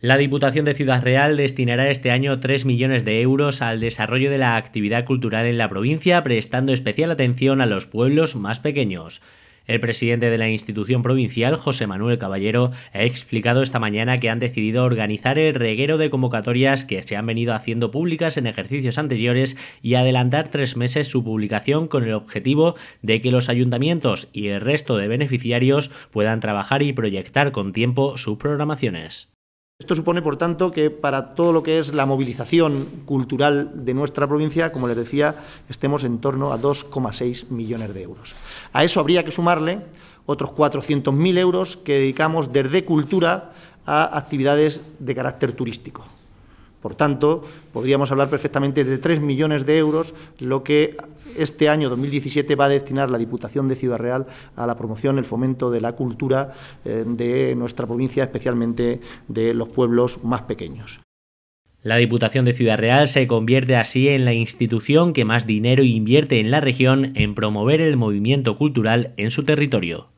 La Diputación de Ciudad Real destinará este año 3 millones de euros al desarrollo de la actividad cultural en la provincia, prestando especial atención a los pueblos más pequeños. El presidente de la institución provincial, José Manuel Caballero, ha explicado esta mañana que han decidido organizar el reguero de convocatorias que se han venido haciendo públicas en ejercicios anteriores y adelantar tres meses su publicación con el objetivo de que los ayuntamientos y el resto de beneficiarios puedan trabajar y proyectar con tiempo sus programaciones. Esto supone, por tanto, que para todo lo que es la movilización cultural de nuestra provincia, como les decía, estemos en torno a 2,6 millones de euros. A eso habría que sumarle otros 400.000 euros que dedicamos desde cultura a actividades de carácter turístico. Por tanto, podríamos hablar perfectamente de 3 millones de euros, lo que este año 2017 va a destinar la Diputación de Ciudad Real a la promoción, el fomento de la cultura eh, de nuestra provincia, especialmente de los pueblos más pequeños. La Diputación de Ciudad Real se convierte así en la institución que más dinero invierte en la región en promover el movimiento cultural en su territorio.